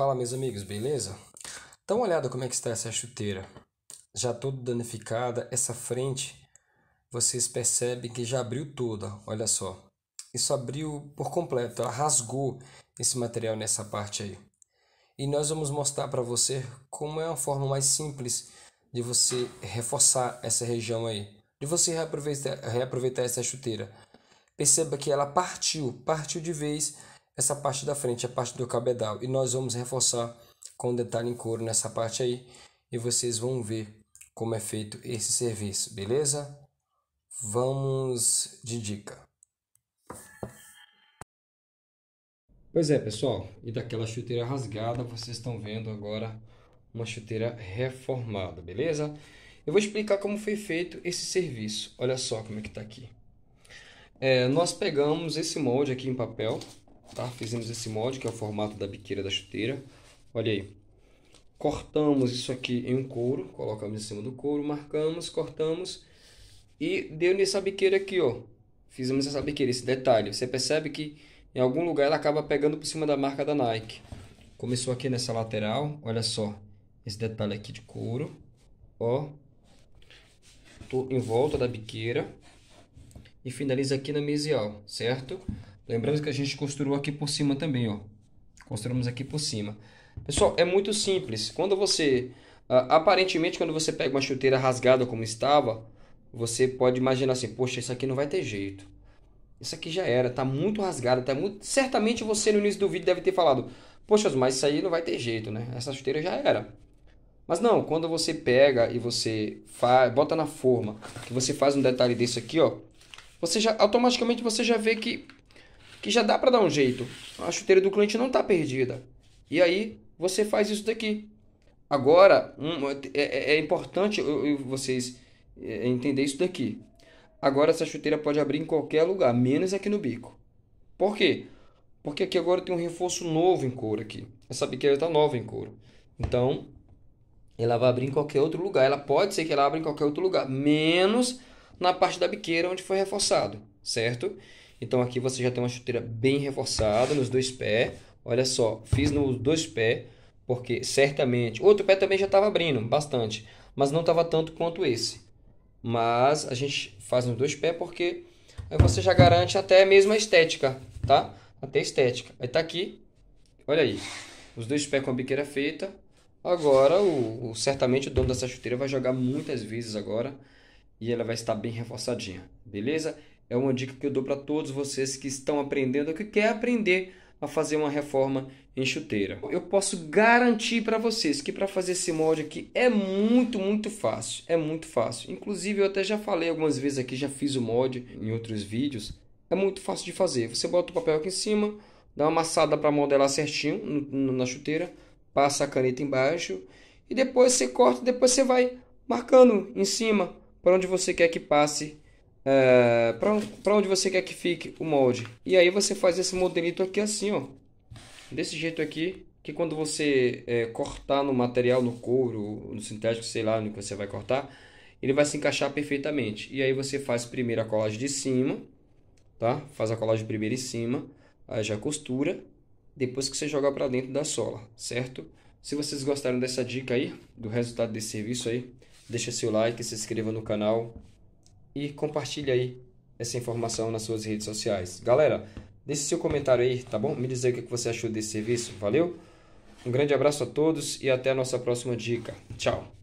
Fala meus amigos, beleza? Dá uma olhada como é que está essa chuteira. Já toda danificada, essa frente, vocês percebem que já abriu toda, olha só. Isso abriu por completo, ela rasgou esse material nessa parte aí. E nós vamos mostrar para você como é uma forma mais simples de você reforçar essa região aí. De você reaproveitar, reaproveitar essa chuteira. Perceba que ela partiu, partiu de vez essa parte da frente, é a parte do cabedal. E nós vamos reforçar com detalhe em couro nessa parte aí. E vocês vão ver como é feito esse serviço, beleza? Vamos de dica. Pois é, pessoal. E daquela chuteira rasgada, vocês estão vendo agora uma chuteira reformada, beleza? Eu vou explicar como foi feito esse serviço. Olha só como é que tá aqui. É, nós pegamos esse molde aqui em papel, tá? Fizemos esse molde, que é o formato da biqueira da chuteira. Olha aí. Cortamos isso aqui em um couro, colocamos em cima do couro, marcamos, cortamos e deu nessa biqueira aqui, ó. Fizemos essa biqueira, esse detalhe. Você percebe que em algum lugar ela acaba pegando por cima da marca da Nike. Começou aqui nessa lateral, olha só. Esse detalhe aqui de couro, ó. Tô em volta da biqueira. E finaliza aqui na mesial, certo? Lembrando que a gente costurou aqui por cima também, ó. Costuramos aqui por cima. Pessoal, é muito simples. Quando você... aparentemente, quando você pega uma chuteira rasgada como estava, você pode imaginar assim, poxa, isso aqui não vai ter jeito. Isso aqui já era, tá muito rasgado, tá muito... Certamente você no início do vídeo deve ter falado, poxa, mas isso aí não vai ter jeito, né? Essa chuteira já era. Mas não, quando você pega e você faz, bota na forma, que você faz um detalhe desse aqui, ó, você já automaticamente você já vê que que já dá para dar um jeito. A chuteira do cliente não está perdida. E aí você faz isso daqui. Agora, um, é, é, é importante vocês é, entender isso daqui. Agora essa chuteira pode abrir em qualquer lugar, menos aqui no bico. Por quê? Porque aqui agora tem um reforço novo em couro aqui. Essa biqueira está nova em couro. Então, ela vai abrir em qualquer outro lugar. Ela pode ser que ela abra em qualquer outro lugar, menos na parte da biqueira onde foi reforçado, certo? Então aqui você já tem uma chuteira bem reforçada nos dois pés. Olha só, fiz nos dois pés, porque certamente... Outro pé também já estava abrindo bastante, mas não estava tanto quanto esse. Mas a gente faz nos dois pés porque aí você já garante até mesmo a estética, tá? Até a estética. Aí tá aqui, olha aí, os dois pés com a biqueira feita. Agora, o, o, certamente o dono dessa chuteira vai jogar muitas vezes agora e ela vai estar bem reforçadinha, beleza? É uma dica que eu dou para todos vocês que estão aprendendo ou que quer aprender a fazer uma reforma em chuteira. Eu posso garantir para vocês que para fazer esse molde aqui é muito, muito fácil. É muito fácil. Inclusive, eu até já falei algumas vezes aqui, já fiz o molde em outros vídeos. É muito fácil de fazer. Você bota o papel aqui em cima, dá uma amassada para modelar certinho na chuteira, passa a caneta embaixo e depois você corta, depois você vai marcando em cima para onde você quer que passe é, para onde você quer que fique o molde. E aí você faz esse modelito aqui assim, ó. Desse jeito aqui, que quando você é, cortar no material, no couro, no sintético, sei lá, no que você vai cortar, ele vai se encaixar perfeitamente. E aí você faz primeiro a colagem de cima, tá? Faz a colagem primeiro em cima, aí já costura, depois que você joga para dentro da sola, certo? Se vocês gostaram dessa dica aí, do resultado desse serviço aí, deixa seu like, se inscreva no canal, e compartilhe aí essa informação nas suas redes sociais. Galera, deixe seu comentário aí, tá bom? Me diz aí o que é você achou desse serviço. Valeu? Um grande abraço a todos e até a nossa próxima dica. Tchau!